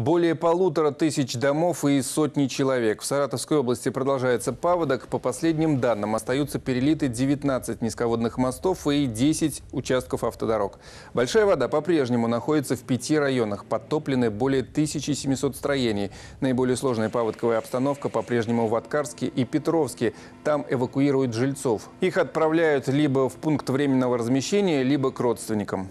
Более полутора тысяч домов и сотни человек. В Саратовской области продолжается паводок. По последним данным остаются перелиты 19 низководных мостов и 10 участков автодорог. Большая вода по-прежнему находится в пяти районах. Подтоплены более 1700 строений. Наиболее сложная паводковая обстановка по-прежнему в Аткарске и Петровске. Там эвакуируют жильцов. Их отправляют либо в пункт временного размещения, либо к родственникам.